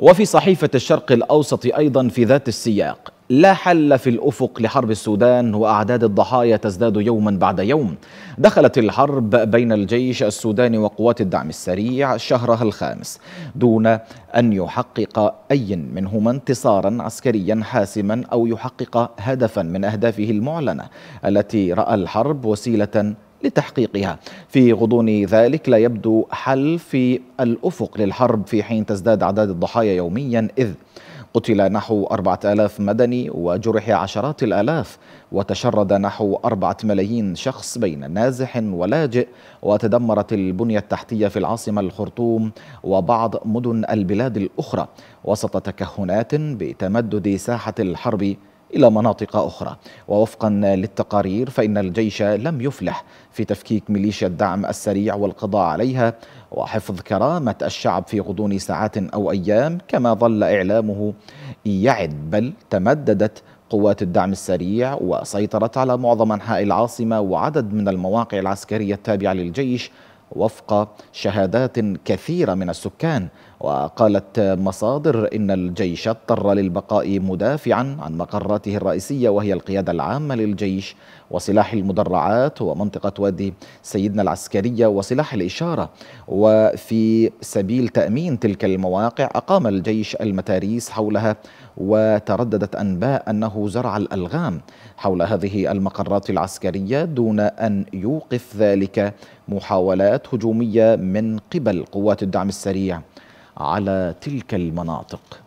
وفي صحيفة الشرق الأوسط أيضا في ذات السياق لا حل في الأفق لحرب السودان وأعداد الضحايا تزداد يوما بعد يوم دخلت الحرب بين الجيش السوداني وقوات الدعم السريع شهرها الخامس دون أن يحقق أي منهما انتصارا عسكريا حاسما أو يحقق هدفا من أهدافه المعلنة التي رأى الحرب وسيلة لتحقيقها في غضون ذلك لا يبدو حل في الأفق للحرب في حين تزداد أعداد الضحايا يوميا إذ قتل نحو 4000 مدني وجرح عشرات الآلاف وتشرد نحو أربعة ملايين شخص بين نازح ولاجئ وتدمرت البنية التحتية في العاصمة الخرطوم وبعض مدن البلاد الأخرى وسط تكهنات بتمدد ساحة الحرب إلى مناطق أخرى ووفقا للتقارير فإن الجيش لم يفلح في تفكيك ميليشيا الدعم السريع والقضاء عليها وحفظ كرامة الشعب في غضون ساعات أو أيام كما ظل إعلامه يعد بل تمددت قوات الدعم السريع وسيطرت على معظم أنحاء العاصمة وعدد من المواقع العسكرية التابعة للجيش وفق شهادات كثيرة من السكان وقالت مصادر إن الجيش اضطر للبقاء مدافعا عن مقراته الرئيسية وهي القيادة العامة للجيش وسلاح المدرعات ومنطقة وادي سيدنا العسكرية وسلاح الإشارة وفي سبيل تأمين تلك المواقع أقام الجيش المتاريس حولها وترددت أنباء أنه زرع الألغام حول هذه المقرات العسكرية دون أن يوقف ذلك محاولات هجومية من قبل قوات الدعم السريع على تلك المناطق